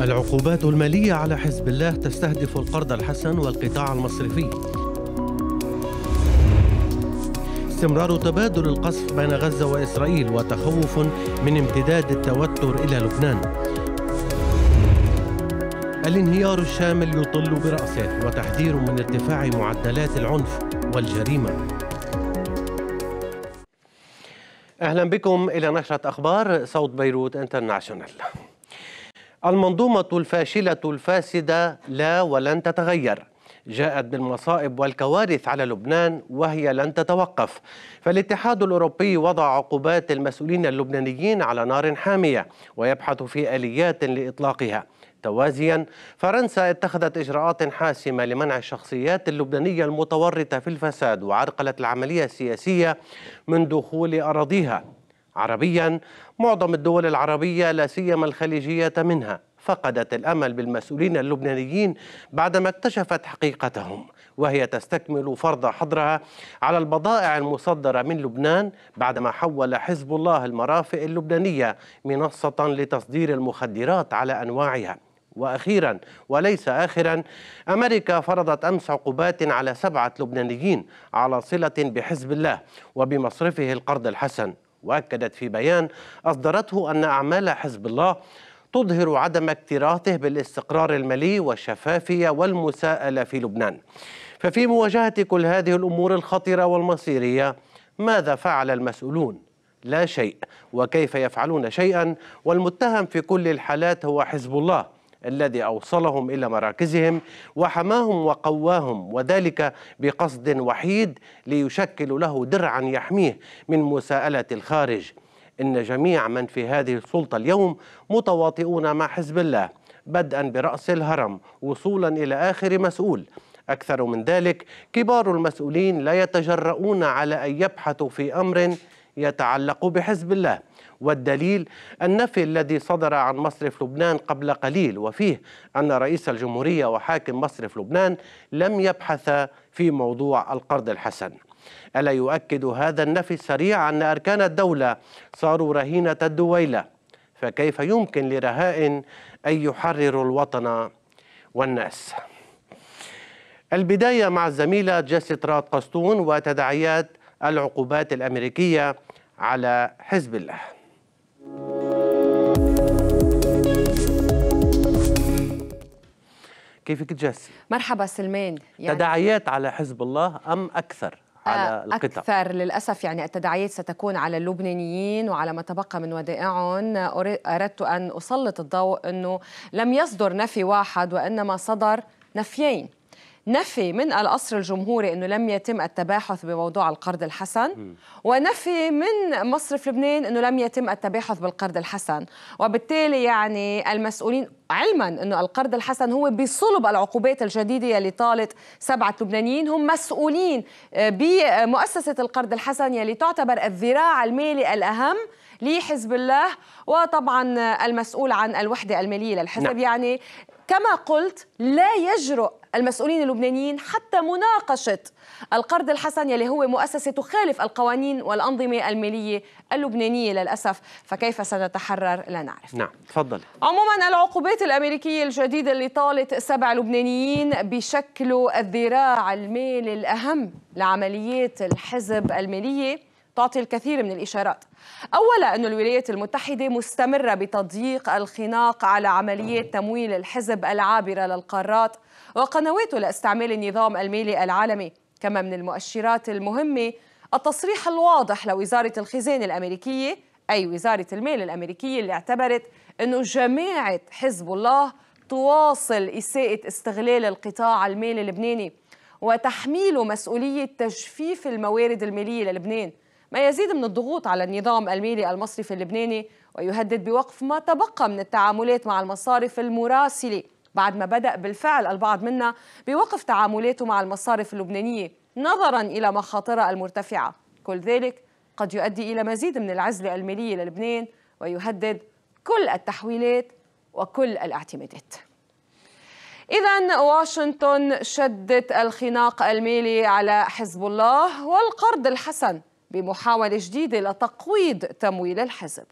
العقوبات المالية على حزب الله تستهدف القرض الحسن والقطاع المصرفي استمرار تبادل القصف بين غزة وإسرائيل وتخوف من امتداد التوتر إلى لبنان الانهيار الشامل يطل برأسه وتحذير من ارتفاع معدلات العنف والجريمة أهلا بكم إلى نشرة أخبار صوت بيروت انترناشونال المنظومة الفاشلة الفاسدة لا ولن تتغير جاءت بالمصائب والكوارث على لبنان وهي لن تتوقف فالاتحاد الأوروبي وضع عقوبات المسؤولين اللبنانيين على نار حامية ويبحث في آليات لإطلاقها توازيا فرنسا اتخذت اجراءات حاسمه لمنع الشخصيات اللبنانيه المتورطه في الفساد وعرقلت العمليه السياسيه من دخول اراضيها عربيا معظم الدول العربيه لا سيما الخليجيه منها فقدت الامل بالمسؤولين اللبنانيين بعدما اكتشفت حقيقتهم وهي تستكمل فرض حظرها على البضائع المصدره من لبنان بعدما حول حزب الله المرافئ اللبنانيه منصه لتصدير المخدرات على انواعها واخيرا وليس اخرا امريكا فرضت امس عقوبات على سبعه لبنانيين على صله بحزب الله وبمصرفه القرض الحسن واكدت في بيان اصدرته ان اعمال حزب الله تظهر عدم اكتراثه بالاستقرار المالي والشفافية والمساءلة في لبنان ففي مواجهة كل هذه الأمور الخطيره والمصيرية ماذا فعل المسؤولون؟ لا شيء وكيف يفعلون شيئا والمتهم في كل الحالات هو حزب الله الذي أوصلهم إلى مراكزهم وحماهم وقواهم وذلك بقصد وحيد ليشكل له درعا يحميه من مساءلة الخارج إن جميع من في هذه السلطة اليوم متواطئون مع حزب الله بدءا برأس الهرم وصولا إلى آخر مسؤول أكثر من ذلك كبار المسؤولين لا يتجرؤون على أن يبحثوا في أمر يتعلق بحزب الله والدليل النفي الذي صدر عن مصرف لبنان قبل قليل وفيه أن رئيس الجمهورية وحاكم مصرف لبنان لم يبحث في موضوع القرض الحسن ألا يؤكد هذا النفي السريع أن أركان الدولة صاروا رهينة الدويلة فكيف يمكن لرهائن أن يحرروا الوطن والناس البداية مع الزميلة جسيترات قسطون وتداعيات العقوبات الأمريكية على حزب الله كيفك جاسي؟ مرحبا سلمان يعني تداعيات على حزب الله أم أكثر؟ على آه، القطع أكثر للأسف يعني التداعيات ستكون على اللبنانيين وعلى ما تبقى من ودائعهم أردت أن أسلط الضوء أنه لم يصدر نفي واحد وإنما صدر نفيين نفي من القصر الجمهوري انه لم يتم التباحث بموضوع القرض الحسن ونفي من مصرف لبنان انه لم يتم التباحث بالقرض الحسن وبالتالي يعني المسؤولين علما انه القرض الحسن هو بصلب العقوبات الجديده يلي طالت سبعه لبنانيين هم مسؤولين آه، بمؤسسه القرض الحسن يلي تعتبر الذراع المالي الاهم لحزب الله وطبعا آه، المسؤول عن الوحده الماليه للحزب نعم. يعني كما قلت لا يجرؤ المسؤولين اللبنانيين حتى مناقشة القرض الحسن يلي هو مؤسسة تخالف القوانين والأنظمة المالية اللبنانية للأسف فكيف سنتحرر لا نعرف نعم تفضل عموما العقوبات الأمريكية الجديدة اللي طالت سبع لبنانيين بشكلوا الذراع المالي الأهم لعمليات الحزب المالية تعطي الكثير من الإشارات أولا أن الولايات المتحدة مستمرة بتضييق الخناق على عمليات تمويل الحزب العابرة للقارات وقنواته لاستعمال النظام المالي العالمي كما من المؤشرات المهمة التصريح الواضح لوزارة الخزانة الأمريكية أي وزارة المال الأمريكية اللي اعتبرت أنه جماعة حزب الله تواصل إساءة استغلال القطاع المالي اللبناني وتحميله مسؤولية تجفيف الموارد المالية للبنان ما يزيد من الضغوط على النظام المالي المصرفي اللبناني ويهدد بوقف ما تبقى من التعاملات مع المصارف المراسله بعد ما بدأ بالفعل البعض منا بوقف تعاملاته مع المصارف اللبنانيه نظرا الى مخاطرها المرتفعه كل ذلك قد يؤدي الى مزيد من العزله الماليه للبنان ويهدد كل التحويلات وكل الاعتمادات إذا واشنطن شدت الخناق المالي على حزب الله والقرض الحسن بمحاولة جديدة لتقويض تمويل الحزب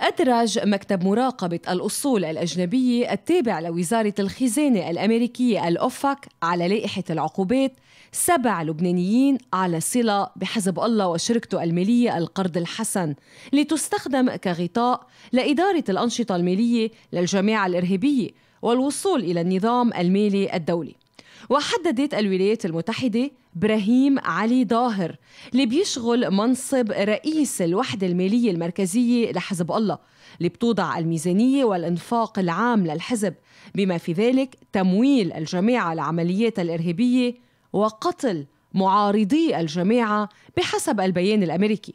أدرج مكتب مراقبة الأصول الأجنبية التابع لوزارة الخزانة الأمريكية الأوفاك على لائحة العقوبات سبع لبنانيين على صلة بحزب الله وشركته المالية القرض الحسن لتستخدم كغطاء لإدارة الأنشطة المالية للجماعة الإرهابية والوصول إلى النظام المالي الدولي وحددت الولايات المتحدة ابراهيم علي ظاهر اللي بيشغل منصب رئيس الوحده الماليه المركزيه لحزب الله اللي بتوضع الميزانيه والانفاق العام للحزب بما في ذلك تمويل الجماعه لعمليات الارهابيه وقتل معارضي الجماعه بحسب البيان الامريكي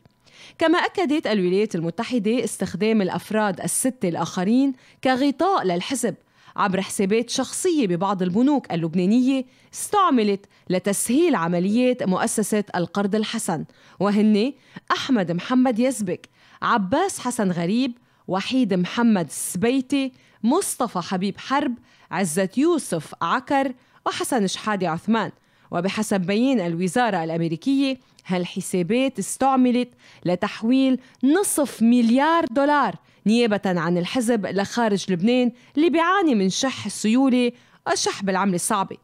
كما أكدت الولايات المتحدة استخدام الأفراد الستة الآخرين كغطاء للحزب عبر حسابات شخصية ببعض البنوك اللبنانية استعملت لتسهيل عمليات مؤسسة القرض الحسن وهن أحمد محمد يزبك عباس حسن غريب وحيد محمد السبيتي مصطفى حبيب حرب عزة يوسف عكر وحسن شحادي عثمان وبحسب بيان الوزارة الأمريكية هالحسابات استعملت لتحويل نصف مليار دولار نيابة عن الحزب لخارج لبنان اللي بيعاني من شح السيولة الشح بالعملة الصعبة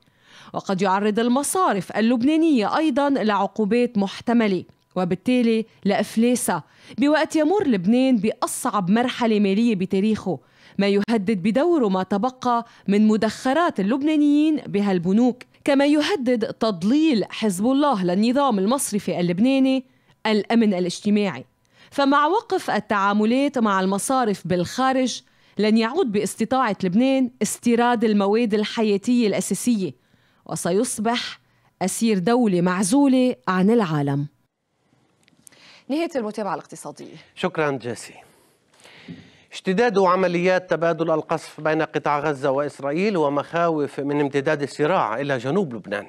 وقد يعرض المصارف اللبنانية أيضا لعقوبات محتملة وبالتالي لإفلاسها بوقت يمر لبنان بأصعب مرحلة مالية بتاريخه ما يهدد بدوره ما تبقى من مدخرات اللبنانيين بهالبنوك كما يهدد تضليل حزب الله للنظام المصرفي اللبناني الأمن الاجتماعي فمع وقف التعاملات مع المصارف بالخارج لن يعود باستطاعة لبنان استيراد المواد الحياتية الأساسية وسيصبح أسير دولة معزولة عن العالم نهاية المتابعة الاقتصادية شكرا جاسي اشتداد عمليات تبادل القصف بين قطاع غزة وإسرائيل ومخاوف من امتداد الصراع إلى جنوب لبنان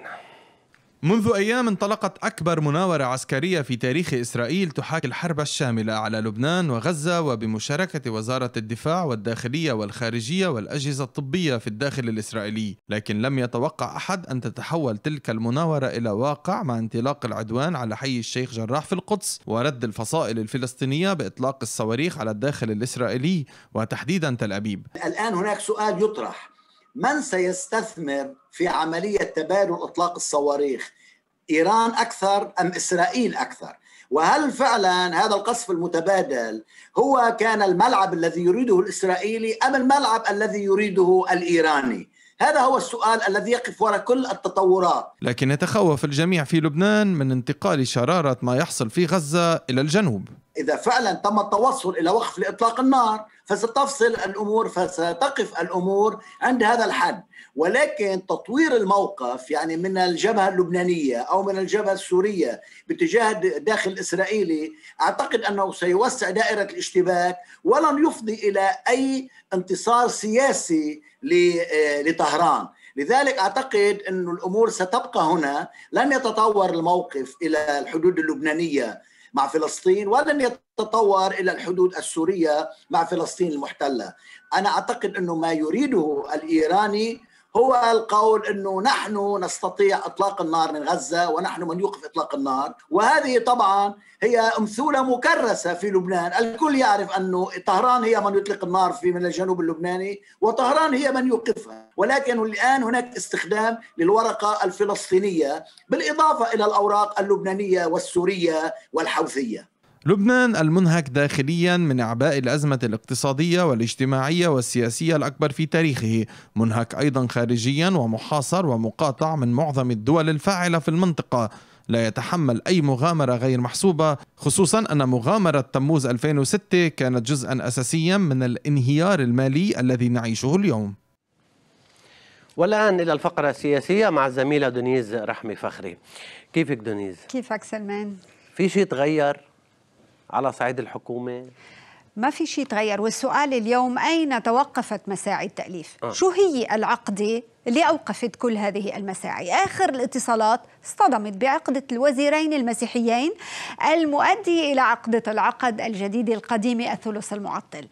منذ أيام انطلقت أكبر مناورة عسكرية في تاريخ إسرائيل تحاكي الحرب الشاملة على لبنان وغزة وبمشاركة وزارة الدفاع والداخلية والخارجية والأجهزة الطبية في الداخل الإسرائيلي، لكن لم يتوقع أحد أن تتحول تلك المناورة إلى واقع مع انطلاق العدوان على حي الشيخ جراح في القدس ورد الفصائل الفلسطينية بإطلاق الصواريخ على الداخل الإسرائيلي وتحديدا تل أبيب. الآن هناك سؤال يطرح من سيستثمر في عملية تبادل إطلاق الصواريخ إيران أكثر أم إسرائيل أكثر وهل فعلا هذا القصف المتبادل هو كان الملعب الذي يريده الإسرائيلي أم الملعب الذي يريده الإيراني هذا هو السؤال الذي يقف وراء كل التطورات لكن يتخوف الجميع في لبنان من انتقال شرارة ما يحصل في غزة إلى الجنوب إذا فعلا تم التوصل إلى وقف لإطلاق النار فستفصل الأمور فستقف الأمور عند هذا الحد ولكن تطوير الموقف يعني من الجبهة اللبنانية أو من الجبهة السورية باتجاه داخل إسرائيلي أعتقد أنه سيوسع دائرة الاشتباك ولن يفضي إلى أي انتصار سياسي آه، لطهران لذلك اعتقد ان الامور ستبقى هنا لن يتطور الموقف الى الحدود اللبنانيه مع فلسطين ولن يتطور الى الحدود السوريه مع فلسطين المحتله انا اعتقد انه ما يريده الايراني هو القول انه نحن نستطيع اطلاق النار من غزه ونحن من يوقف اطلاق النار، وهذه طبعا هي امثوله مكرسه في لبنان، الكل يعرف انه طهران هي من يطلق النار في من الجنوب اللبناني وطهران هي من يوقفها، ولكن الان هناك استخدام للورقه الفلسطينيه بالاضافه الى الاوراق اللبنانيه والسوريه والحوثيه. لبنان المنهك داخليا من اعباء الازمه الاقتصاديه والاجتماعيه والسياسيه الاكبر في تاريخه، منهك ايضا خارجيا ومحاصر ومقاطع من معظم الدول الفاعله في المنطقه، لا يتحمل أي مغامرة غير محسوبة خصوصا أن مغامرة تموز 2006 كانت جزءا أساسيا من الانهيار المالي الذي نعيشه اليوم والآن إلى الفقرة السياسية مع الزميلة دونيز رحمي فخري كيفك دونيز؟ كيفك سلمان؟ في شيء تغير على صعيد الحكومه ما في شيء تغير والسؤال اليوم أين توقفت مساعي التأليف آه. شو هي العقدة اللي أوقفت كل هذه المساعي آخر الاتصالات اصطدمت بعقدة الوزيرين المسيحيين المؤدي إلى عقدة العقد الجديد القديم الثلث المعطل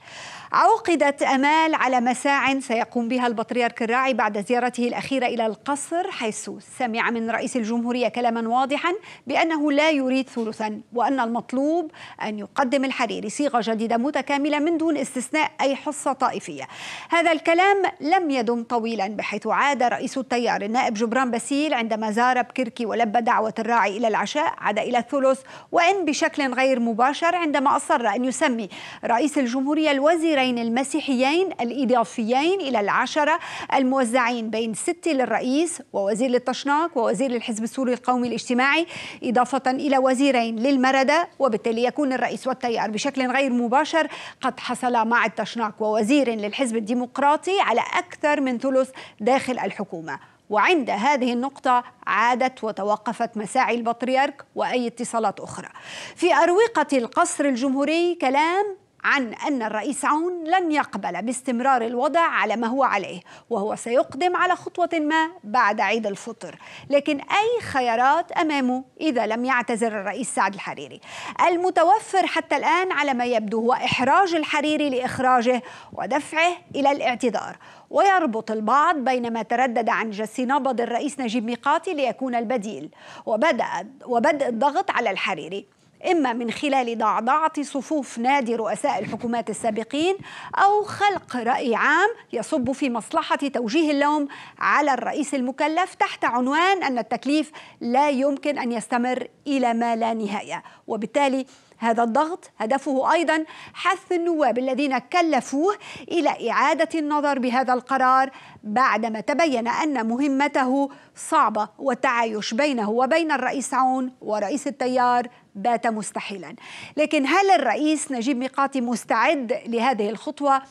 عقدت أمال على مساع سيقوم بها البطريرك الراعي بعد زيارته الأخيرة إلى القصر حيث سمع من رئيس الجمهورية كلاما واضحا بأنه لا يريد ثلثا وأن المطلوب أن يقدم الحريري صيغة جديدة متكاملة من دون استثناء أي حصة طائفية هذا الكلام لم يدم طويلا بحيث عاد عاد رئيس التيار النائب جبران باسيل عندما زار بكركي ولبى دعوة الراعي إلى العشاء عاد إلى الثلث وإن بشكل غير مباشر عندما أصر أن يسمي رئيس الجمهورية الوزيرين المسيحيين الإضافيين إلى العشرة الموزعين بين ستة للرئيس ووزير للتشناق ووزير الحزب السوري القومي الاجتماعي إضافة إلى وزيرين للمردة وبالتالي يكون الرئيس والتيار بشكل غير مباشر قد حصل مع التشناق ووزير للحزب الديمقراطي على أكثر من ثلث داخل داخل الحكومة وعند هذه النقطة عادت وتوقفت مساعي البطريرك وأي اتصالات أخرى في أروقة القصر الجمهوري كلام عن أن الرئيس عون لن يقبل باستمرار الوضع على ما هو عليه وهو سيقدم على خطوة ما بعد عيد الفطر لكن أي خيارات أمامه إذا لم يعتذر الرئيس سعد الحريري المتوفر حتى الآن على ما يبدو هو إحراج الحريري لإخراجه ودفعه إلى الاعتذار ويربط البعض بين ما تردد عن جس نبض الرئيس نجيب ميقاتي ليكون البديل وبدأ وبدء الضغط على الحريري إما من خلال ضعضعة صفوف نادي رؤساء الحكومات السابقين أو خلق رأي عام يصب في مصلحة توجيه اللوم على الرئيس المكلف تحت عنوان أن التكليف لا يمكن أن يستمر إلى ما لا نهاية وبالتالي هذا الضغط هدفه أيضا حث النواب الذين كلفوه إلى إعادة النظر بهذا القرار بعدما تبين أن مهمته صعبة والتعايش بينه وبين الرئيس عون ورئيس التيار بات مستحيلا لكن هل الرئيس نجيب ميقاتي مستعد لهذه الخطوة؟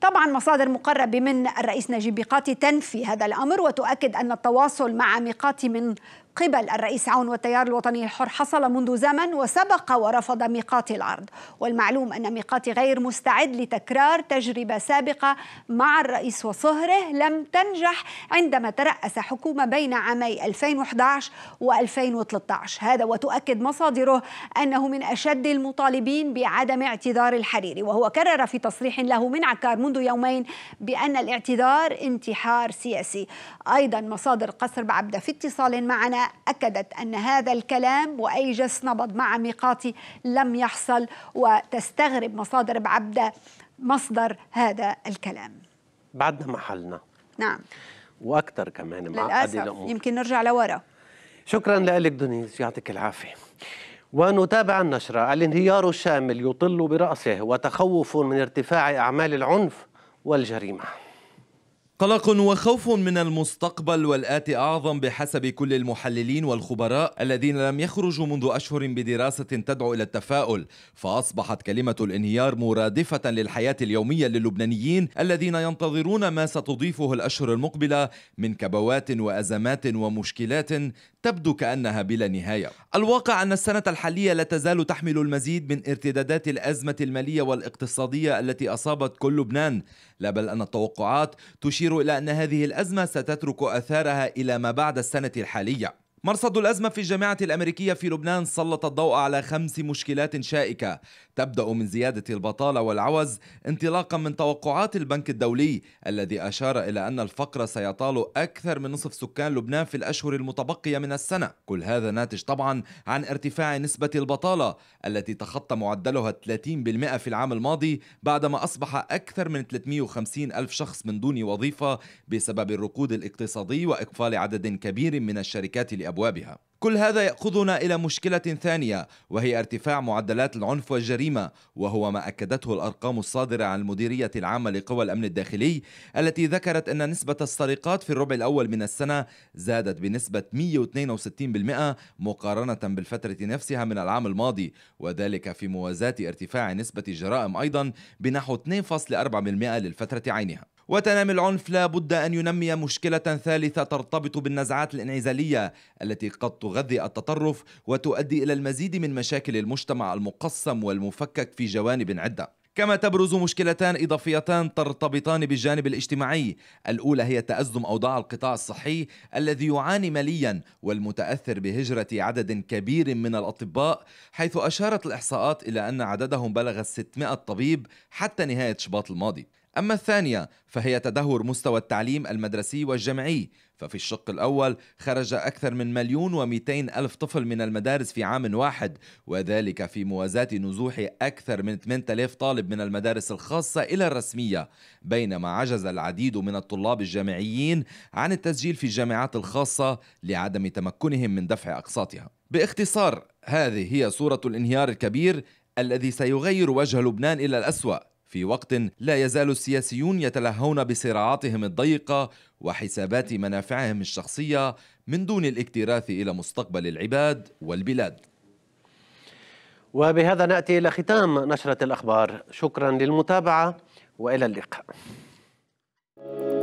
طبعا مصادر مقربة من الرئيس نجيب ميقاتي تنفي هذا الأمر وتؤكد أن التواصل مع ميقاتي من قبل الرئيس عون والتيار الوطني الحر حصل منذ زمن وسبق ورفض ميقات العرض والمعلوم أن ميقات غير مستعد لتكرار تجربة سابقة مع الرئيس وصهره لم تنجح عندما ترأس حكومة بين عامي 2011 و2013 هذا وتؤكد مصادره أنه من أشد المطالبين بعدم اعتذار الحريري وهو كرر في تصريح له من عكار منذ يومين بأن الاعتذار انتحار سياسي أيضا مصادر قصر بعبدة في اتصال معنا أكدت أن هذا الكلام وأي جس نبض مع ميقاتي لم يحصل وتستغرب مصادر بعبدة مصدر هذا الكلام بعدنا محلنا نعم وأكثر كمان معقد الأمور يمكن نرجع لورا شكرا لك دونيس يعطيك العافية ونتابع النشرة الانهيار الشامل يطل برأسه وتخوف من ارتفاع أعمال العنف والجريمة قلق وخوف من المستقبل والآتي أعظم بحسب كل المحللين والخبراء الذين لم يخرجوا منذ أشهر بدراسة تدعو إلى التفاؤل فأصبحت كلمة الانهيار مرادفة للحياة اليومية للبنانيين الذين ينتظرون ما ستضيفه الأشهر المقبلة من كبوات وأزمات ومشكلات تبدو كأنها بلا نهاية الواقع أن السنة الحالية لا تزال تحمل المزيد من ارتدادات الأزمة المالية والاقتصادية التي أصابت كل لبنان لا بل أن التوقعات تشير إلى أن هذه الأزمة ستترك أثارها إلى ما بعد السنة الحالية مرصد الأزمة في الجامعة الأمريكية في لبنان سلط الضوء على خمس مشكلات شائكة تبدأ من زيادة البطالة والعوز انطلاقا من توقعات البنك الدولي الذي أشار إلى أن الفقر سيطال أكثر من نصف سكان لبنان في الأشهر المتبقية من السنة كل هذا ناتج طبعا عن ارتفاع نسبة البطالة التي تخطى معدلها 30% في العام الماضي بعدما أصبح أكثر من 350 ألف شخص من دون وظيفة بسبب الركود الاقتصادي وإقفال عدد كبير من الشركات لأبوابها كل هذا ياخذنا الى مشكله ثانيه وهي ارتفاع معدلات العنف والجريمه وهو ما اكدته الارقام الصادره عن المديريه العامه لقوى الامن الداخلي التي ذكرت ان نسبه السرقات في الربع الاول من السنه زادت بنسبه 162% مقارنه بالفتره نفسها من العام الماضي وذلك في موازاه ارتفاع نسبه الجرائم ايضا بنحو 2.4% للفتره عينها وتنامي العنف لا بد أن ينمي مشكلة ثالثة ترتبط بالنزعات الانعزالية التي قد تغذي التطرف وتؤدي إلى المزيد من مشاكل المجتمع المقسم والمفكك في جوانب عدة كما تبرز مشكلتان إضافيتان ترتبطان بالجانب الاجتماعي الأولى هي تأزم أوضاع القطاع الصحي الذي يعاني ماليا والمتأثر بهجرة عدد كبير من الأطباء حيث أشارت الإحصاءات إلى أن عددهم بلغ 600 طبيب حتى نهاية شباط الماضي أما الثانية فهي تدهور مستوى التعليم المدرسي والجامعي ففي الشق الأول خرج أكثر من مليون ومئتين ألف طفل من المدارس في عام واحد وذلك في موازاة نزوح أكثر من 8000 طالب من المدارس الخاصة إلى الرسمية بينما عجز العديد من الطلاب الجامعيين عن التسجيل في الجامعات الخاصة لعدم تمكنهم من دفع أقساطها باختصار هذه هي صورة الانهيار الكبير الذي سيغير وجه لبنان إلى الأسوأ في وقت لا يزال السياسيون يتلهون بصراعاتهم الضيقة وحسابات منافعهم الشخصية من دون الاكتراث إلى مستقبل العباد والبلاد وبهذا نأتي إلى ختام نشرة الأخبار شكرا للمتابعة وإلى اللقاء